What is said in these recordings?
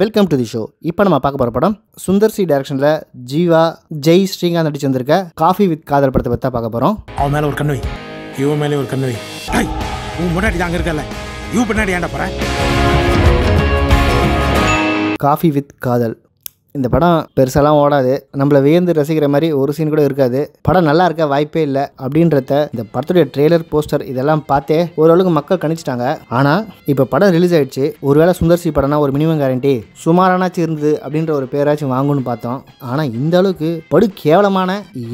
welcome to the show இப்போ நம்ம பார்க்க போகிற படம் சுந்தர் சி டேரக்ஷனில் ஜீவா ஜெய் ஸ்ரீகாந்த் நடிச்சு வந்திருக்க காஃபி வித் காதல் படத்தை பற்றி பார்க்க போகிறோம் அவன் மேலே ஒரு கண்ணுவை இவன் மேலே ஒரு கண்ணுவை உன் முன்னாடி அங்கே இருக்கல இவன் பின்னாடி ஏண்டா போகிறேன் காஃபி வித் காதல் இந்த படம் பெருசெல்லாம் ஓடாது நம்மளை வியந்து ரசிக்கிற மாதிரி ஒரு சீன் கூட இருக்காது படம் நல்லா இருக்க வாய்ப்பே இல்லை அப்படின்றத இந்த படத்துடைய ட்ரெய்லர் போஸ்டர் இதெல்லாம் பார்த்தே ஓரளவுக்கு மக்கள் கணிச்சிட்டாங்க ஆனால் இப்போ படம் ரிலீஸ் ஆயிடுச்சு ஒருவேளை சுந்தர்சி படம்னா ஒரு மினிமம் கேரண்டி சுமாரானாச்சு இருந்தது அப்படின்ற ஒரு பேராச்சும் வாங்கும்னு பார்த்தோம் ஆனால் இந்த அளவுக்கு படு கேவலமான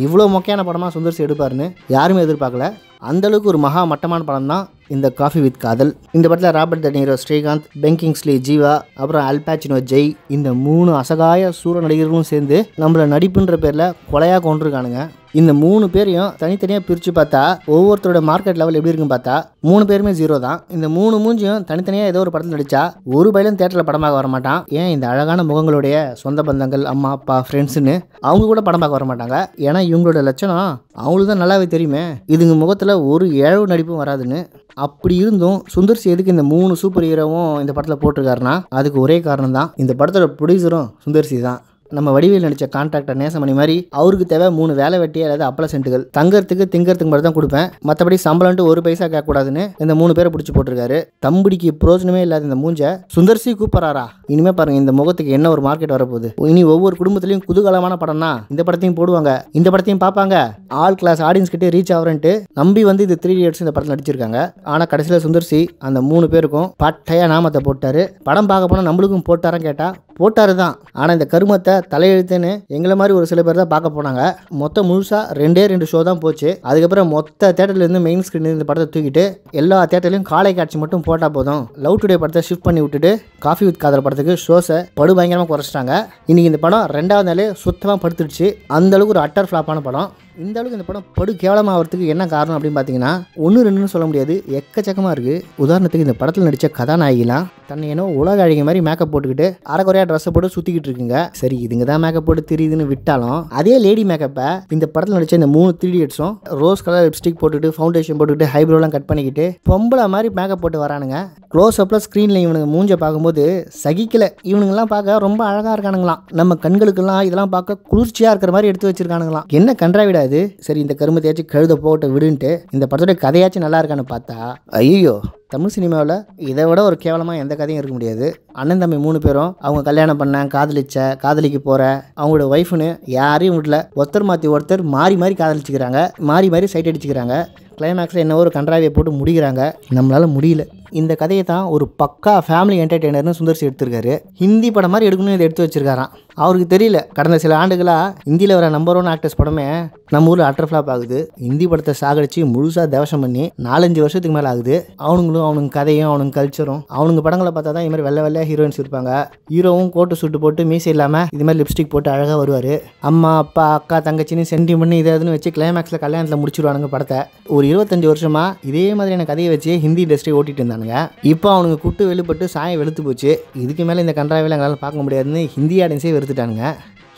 இவ்வளோ மொக்கையான படமாக சுந்தர்சி எடுப்பாருன்னு யாருமே எதிர்பார்க்கல அந்தளவுக்கு ஒரு மகா மட்டமான படம் தான் இந்த காஃபி வித் காதல் இந்த படத்தில் Robert De Niro Srikanth Ben Kingsley Jiiva அப்புறம் அல்பாச்சினோ ஜெய் இந்த மூணு அசகாய சூர நடிகர்களும் சேர்ந்து நம்மளை நடிப்புன்ற பேரில் கொலையாக கொண்டிருக்கானுங்க இந்த மூணு பேரையும் தனித்தனியாக பிரித்து பார்த்தா ஒவ்வொருத்தரோட மார்க்கெட் லெவல் எப்படி இருக்குன்னு பார்த்தா மூணு பேருமே ஜீரோ தான் இந்த மூணு மூஞ்சியும் தனித்தனியாக ஏதோ ஒரு படத்தில் நடிச்சா ஒரு பயிலும் தேட்டரில் படமாக வர மாட்டான் ஏன் இந்த அழகான முகங்களுடைய சொந்த பந்தங்கள் அம்மா அப்பா ஃப்ரெண்ட்ஸுன்னு அவங்க கூட படம் பார்க்க வர மாட்டாங்க ஏன்னா இவங்களோட லட்சணம் அவங்களுக்கு தான் நல்லாவே தெரியுமே இதுங்க முகத்தில் ஒரு ஏழவு நடிப்பும் வராதுன்னு அப்படி இருந்தும் சுந்தர் சி எதுக்கு இந்த மூணு சூப்பர் ஹீரோவும் இந்த படத்தில் போட்டிருக்காருன்னா அதுக்கு ஒரே காரணம் தான் இந்த படத்தோட ப்ரொடியூசரும் சுந்தர் சி தான் நம்ம வடிவில் நடித்த கான்ட்ராக்டர் நேசமணி மாதிரி அவருக்கு தேவை மூணு வேலை வெட்டி அல்லது அப்பள சென்ட்டுகள் தங்கறதுக்கு திங்கறதுக்கு மட்டும் தான் கொடுப்பேன் மற்றபடி சம்பளம்ட்டு ஒரு பைசா கேட்கக்கூடாதுன்னு இந்த மூணு பேரை பிடிச்சி போட்டிருக்காரு தம்பிடிக்கு பிரோஜனமே இல்லாத இந்த மூஞ்ச சுந்தர்சி கூப்பிட்றாரா இனிமே பாருங்க இந்த முகத்துக்கு என்ன ஒரு மார்க்கெட் வரப்போகுது இனி ஒவ்வொரு குடும்பத்திலையும் குதூகலமான படம்னா இந்த படத்தையும் போடுவாங்க இந்த படத்தையும் பார்ப்பாங்க ஆல் கிளாஸ் ஆடியன்ஸ் கிட்டே ரீச் ஆகிறேன்ட்டு நம்பி வந்து இது த்ரீ இயர்ஸ் இந்த படத்தில் நடிச்சிருக்காங்க ஆனால் கடைசியில் சுந்தர்சி அந்த மூணு பேருக்கும் பட்டையாக நாமத்தை போட்டார் படம் பார்க்க போனால் நம்மளுக்கும் போட்டாரான்னு கேட்டால் போட்டார் தான் ஆனால் இந்த கருமத்தை தலையெழுத்துன்னு எங்களை மாதிரி ஒரு சில பேர் தான் பார்க்க போனாங்க மொத்தம் முழுசாக ரெண்டே ரெண்டு ஷோ தான் போச்சு அதுக்கப்புறம் மொத்த தேட்டர்லேருந்து மெயின் ஸ்க்ரீன் இந்த படத்தை தூக்கிட்டு எல்லா தேட்டர்லையும் காலை காட்சி மட்டும் போட்டால் போதும் லவ் டுடே படத்தை ஷிஃப்ட் பண்ணி விட்டுட்டு காஃபி வித் காதல் படத்துக்கு ஷோஸை படு பயங்கரமாக குறைச்சிட்டாங்க இன்றைக்கி இந்த படம் ரெண்டாவது நாளே சுத்தமாக படுத்துடுச்சு அந்தளவுக்கு ஒரு அட்டர் ஃப்ளாப்பான படம் இந்த அளவுக்கு இந்த படம் படு கேவலமாகிறதுக்கு என்ன காரணம் அப்படின்னு பார்த்தீங்கன்னா ஒன்று ரெண்டுன்னு சொல்ல முடியாது எக்கச்சக்கமாக இருக்குது உதாரணத்துக்கு இந்த படத்தில் நடித்த கதாநாயகிலாம் தன்னை ஏன்னோ உலக அழகி மாதிரி மேக்கப் போட்டுக்கிட்டு அரைக்குறையாக ட்ரெஸ்ஸை போட்டு சுற்றிக்கிட்டு இருக்குங்க சரி இதுங்க தான் மேக்கப் போட்டு தெரியுதுன்னு விட்டாலும் அதே லேடி மேக்கப்பை இந்த படத்தில் நடித்த இந்த மூணு த்ரீ இடியட்ஸும் ரோஸ் கலர் லிப்ஸ்டிக் போட்டுட்டு ஃபவுண்டேஷன் போட்டுக்கிட்டு ஹைப்ரோலாம் கட் பண்ணிக்கிட்டு பொம்பளை மாதிரி மேக்கப் போட்டு வரானுங்க க்ளோஸ் அப்பில் ஸ்க்ரீனில் இவனுங்க மூஞ்ச பார்க்கும்போது சகிக்கலை இவனுங்கெல்லாம் பார்க்க ரொம்ப அழகாக இருக்கானுங்களாம் நம்ம கண்களுக்கெல்லாம் இதெல்லாம் பார்க்க குளிர்ச்சியாக இருக்கிற மாதிரி எடுத்து வச்சிருக்கானுங்களாம் என்ன கன்றாவிடா முடியாது சரி இந்த கருமத்தையாச்சும் கழுத போட்டு விடுன்ட்டு இந்த படத்துடைய கதையாச்சும் நல்லா இருக்கான்னு பார்த்தா ஐயோ தமிழ் சினிமாவில் இதை விட ஒரு கேவலமாக எந்த கதையும் இருக்க முடியாது அண்ணன் தம்பி மூணு பேரும் அவங்க கல்யாணம் பண்ண காதலிச்ச காதலிக்கு போகிற அவங்களோட ஒய்ஃப்னு யாரையும் விடல ஒருத்தர் மாற்றி ஒருத்தர் மாறி மாறி காதலிச்சுக்கிறாங்க மாறி மாறி சைட் அடிச்சுக்கிறாங்க கிளைமேக்ஸில் என்ன ஒரு கன்றாவியை போட்டு முடிக்கிறாங்க நம்மளால் முடியல இந்த கதையை தான் ஒரு பக்கா ஃபேமிலி என்டர்டெய்னர்னு சுந்தர்சி எடுத்திருக்காரு ஹிந்தி படம் மாதிரி எடுக்கணும்னு இதை எடுத்து வச்சிருக்காராம் அவருக்கு தெரியல கடந்த சில ஆண்டுகளாக ஹிந்தியில் வர நம்பர் ஒன் ஆக்டர்ஸ் படமே நம்ம ஊரில் அட்டர் ஃப்ளாப் ஆகுது ஹிந்தி படத்தை சாகடிச்சு முழுசாக தேவசம் பண்ணி நாலஞ்சு வருஷத்துக்கு மேலே ஆகுது அவனுங்களும் அவனுங்க கதையும் அவனுங்க கல்ச்சரும் அவனுங்க படங்களை பார்த்தா தான் இது மாதிரி வெள்ளை வெள்ளை ஹீரோயின்ஸ் இருப்பாங்க ஹீரோவும் கோட்டு சுட்டு போட்டு மீசை இல்லாமல் இது மாதிரி லிப்ஸ்டிக் போட்டு அழகாக வருவார் அம்மா அப்பா அக்கா தங்கச்சின்னு பண்ணி இதை இதுன்னு வச்சு கிளைமேக்ஸில் கல்யாணத்தில் முடிச்சிருவானுங்க படத்தை ஒரு இருபத்தஞ்சு வருஷமாக இதே மாதிரியான கதையை வச்சு ஹிந்தி இண்டஸ்ட்ரி ஓட்டிகிட்டு இருந்தானுங்க ஆரம்பிச்சிட்டானுங்க இப்போ அவனுங்க குட்டு வெளிப்பட்டு சாயம் வெளுத்து போச்சு இதுக்கு மேலே இந்த கன்றாவையில் எங்களால் பார்க்க முடியாதுன்னு ஹிந்தி ஆடியன்ஸே வெறுத்துட்டானுங்க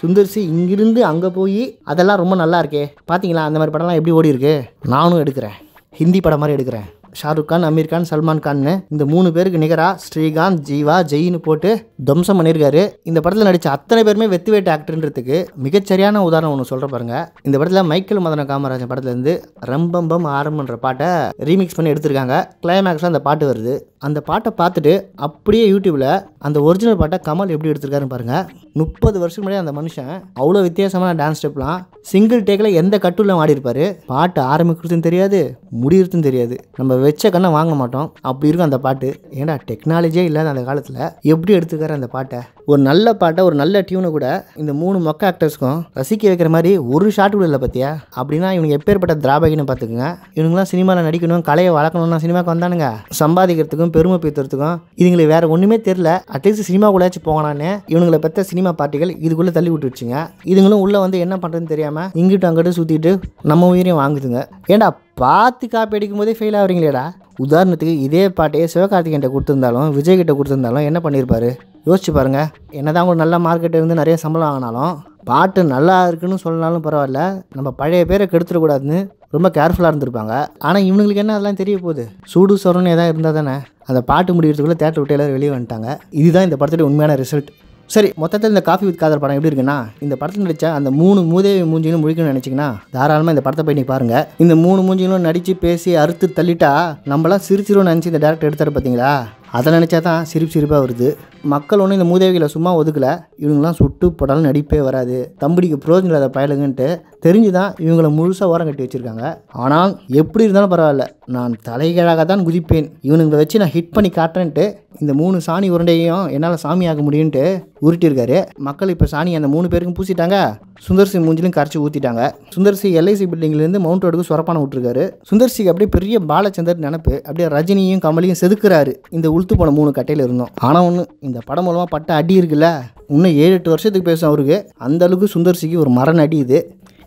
சுந்தர்சி இங்கிருந்து அங்கே போய் அதெல்லாம் ரொம்ப நல்லா இருக்கே பார்த்தீங்களா அந்த மாதிரி படம்லாம் எப்படி ஓடி இருக்கு நானும் எடுக்கிறேன் ஹிந்தி படம் மாதிரி எடுக்கிறேன் ஷாருக் கான் அமீர் கான் சல்மான் கான்னு இந்த மூணு பேருக்கு நிகரா ஸ்ரீகாந்த் ஜீவா ஜெயின்னு போட்டு துவம்சம் பண்ணியிருக்காரு இந்த படத்தில் நடித்த அத்தனை பேருமே வெத்து வேட்டு ஆக்டர்ன்றதுக்கு மிகச்சரியான உதாரணம் ஒன்று சொல்கிற பாருங்க இந்த படத்தில் மைக்கேல் மதன காமராஜன் படத்துலேருந்து ரம்பம்பம் ஆரம்பன்ற பாட்டை ரீமிக்ஸ் பண்ணி எடுத்திருக்காங்க கிளைமேக்ஸில் அந்த பாட்டு வருது அந்த பாட்டை பார்த்துட்டு அப்படியே யூடியூப்பில் அந்த ஒரிஜினல் பாட்டை கமல் எப்படி எடுத்திருக்காருன்னு பாருங்கள் முப்பது வருஷத்துக்கு முன்னாடி அந்த மனுஷன் அவ்வளோ வித்தியாசமான டான்ஸ் ஸ்டெப்லாம் சிங்கிள் டேக்கில் எந்த கட்டுள்ள ஆடிருப்பார் பாட்டு ஆரம்பிக்கிறதுன்னு தெரியாது முடிகிறதுன்னு தெரியாது நம்ம வச்ச கண்ணை வாங்க மாட்டோம் அப்படி இருக்கும் அந்த பாட்டு ஏன்னா டெக்னாலஜியே இல்லாத அந்த காலத்தில் எப்படி எடுத்துக்கிற அந்த பாட்டை ஒரு நல்ல பாட்டை ஒரு நல்ல டியூனை கூட இந்த மூணு மொக்க ஆக்டர்ஸ்க்கும் ரசிக்க வைக்கிற மாதிரி ஒரு ஷாட் கூட இல்லை பார்த்தியா அப்படின்னா இவனுக்கு எப்பேற்பட்ட திராபகின்னு பார்த்துக்குங்க இவனுங்களாம் சினிமாவில் நடிக்கணும் கலையை வளர்க்கணும்னா சினிமாவுக்கு வந்தானுங்க சம்பாதிக்கிறதுக்கும் பெருமை பேத்துறதுக்கும் இதுங்களுக்கு வேறு ஒன்றுமே தெரில அட்லீஸ்ட் சினிமாக்குள்ளாச்சும் போகலான்னு இவங்களை பற்ற சினிமா பாட்டிகள் இதுக்குள்ளே தள்ளி விட்டுருச்சுங்க இதுங்களும் உள்ளே வந்து என்ன பண்ணுறதுன்னு தெரியாமல் இங்கிட்டும் அங்கிட்டும் சுற்றிட்டு நம்ம உயிரையும் வாங்குதுங்க ஏண்டா பார்த்து காப்பி அடிக்கும் போதே ஃபெயில் ஆகிறீங்களேடா உதாரணத்துக்கு இதே பாட்டையே சிவகார்த்திகிட்ட கொடுத்துருந்தாலும் விஜய்கிட்ட கொடுத்துருந்தாலும் என்ன பண்ணியிருப்பாரு யோசிச்சு பாருங்கள் என்ன தான் ஒரு நல்ல மார்க்கெட்டு இருந்து நிறைய சம்பளம் வாங்கினாலும் பாட்டு நல்லா இருக்குன்னு சொன்னாலும் பரவாயில்ல நம்ம பழைய பேரை கெடுத்துடக்கூடாதுன்னு ரொம்ப கேர்ஃபுல்லாக இருந்திருப்பாங்க ஆனால் இவங்களுக்கு என்ன அதெல்லாம் தெரிய போகுது சூடு சொரணும் எதாவது இருந்தால் தானே அந்த பாட்டு முடிகிறதுக்குள்ளே தேட்டர் விட்டு வெளியே வந்துட்டாங்க இதுதான் இந்த படத்துடைய உண்மையான ரிசல்ட் சரி மொத்தத்தில் இந்த காஃபி வித் காதல் படம் எப்படி இருக்குன்னா இந்த படத்தில் நடித்த அந்த மூணு மூதேவி மூஞ்சிகளும் முழிக்கணும்னு நினச்சிங்கன்னா தாராளமாக இந்த படத்தை போய் நீ பாருங்கள் இந்த மூணு மூஞ்சிகளும் நடித்து பேசி அறுத்து தள்ளிட்டா நம்மளாம் சிரிச்சிருவோம் நினச்சி இந்த டேரக்டர் எடுத்தார் பார்த்தீங்களா அதை நினச்சா தான் சிரிப்பு சிரிப்பாக வருது மக்கள் ஒன்றும் இந்த மூதேவிகளை சும்மா ஒதுக்கலை இவங்களாம் சுட்டு போட்டாலும் நடிப்பே வராது தம்பிடிக்கு புரோஜனம் இல்லாத பயலுங்கன்ட்டு தெரிஞ்சு தான் இவங்களை முழுசாக ஓரம் கட்டி வச்சுருக்காங்க ஆனால் எப்படி இருந்தாலும் பரவாயில்ல நான் தலைகீழாக தான் குதிப்பேன் இவனுங்களை வச்சு நான் ஹிட் பண்ணி காட்டுறேன்ட்டு இந்த மூணு சாணி உருண்டையும் என்னால் சாமி ஆக முடியும்ன்ட்டு உருட்டியிருக்காரு மக்கள் இப்போ சாணி அந்த மூணு பேருக்கும் பூசிட்டாங்க சுந்தர்சி மூஞ்சிலும் கரைச்சி ஊற்றிட்டாங்க சுந்தர்சி எல்ஐசி பில்டிங்லேருந்து மவுண்ட் ரோடுக்கு சுரப்பான விட்டுருக்காரு சுந்தர்சிக்கு அப்படியே பெரிய பாலச்சந்தர் நினப்பு அப்படியே ரஜினியும் கமலையும் செதுக்கிறாரு இந்த உளுத்து போன மூணு கட்டையில் இருந்தோம் ஆனால் ஒன்று இந்த படம் மூலமாக பட்ட அடி இருக்குல்ல இன்னும் ஏழு எட்டு வருஷத்துக்கு பேசும் அவருக்கு அந்தளவுக்கு சுந்தர்சிக்கு ஒரு மரண அடி இது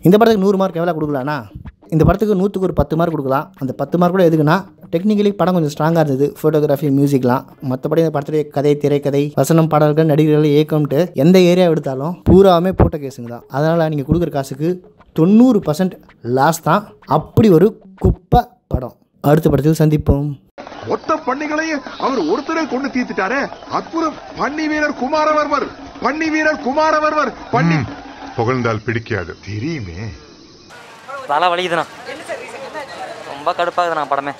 இந்த படத்துக்கு நூறு மார்க் எவ்வளோ கொடுக்கலாண்ணா இந்த படத்துக்கு நூற்றுக்கு ஒரு பத்து மார்க் கொடுக்கலாம் அந்த பத்து மார்க் கூட எதுக்குன்னா டெக்னிக்கலி படம் கொஞ்சம் ஸ்ட்ராங்காக இருந்தது ஃபோட்டோகிராஃபி மியூசிக்லாம் மற்றபடி இந்த படத்துடைய கதை திரைக்கதை வசனம் பாடல்கள் நடிகர்கள் இயக்கம்ட்டு எந்த ஏரியா எடுத்தாலும் பூராவுமே போட்ட கேஸுங்க தான் அதனால் நீங்கள் கொடுக்குற காசுக்கு தொண்ணூறு பர்சன்ட் லாஸ் தான் அப்படி ஒரு குப்பை படம் அடுத்த படத்தில் சந்திப்போம் மொத்த பண்ணிகளையும் அவர் ஒருத்தரை கொண்டு தீர்த்துட்டாரு அற்புதம் பண்ணி வீரர் குமாரவர்மர் பண்ணி வீரர் குமாரவர்மர் பண்ணி புகழ்ந்தால் பிடிக்காது தெரியுமே தலை வலிக்குதுண்ணா ரொம்ப கடுப்பாகுதுண்ணா படமே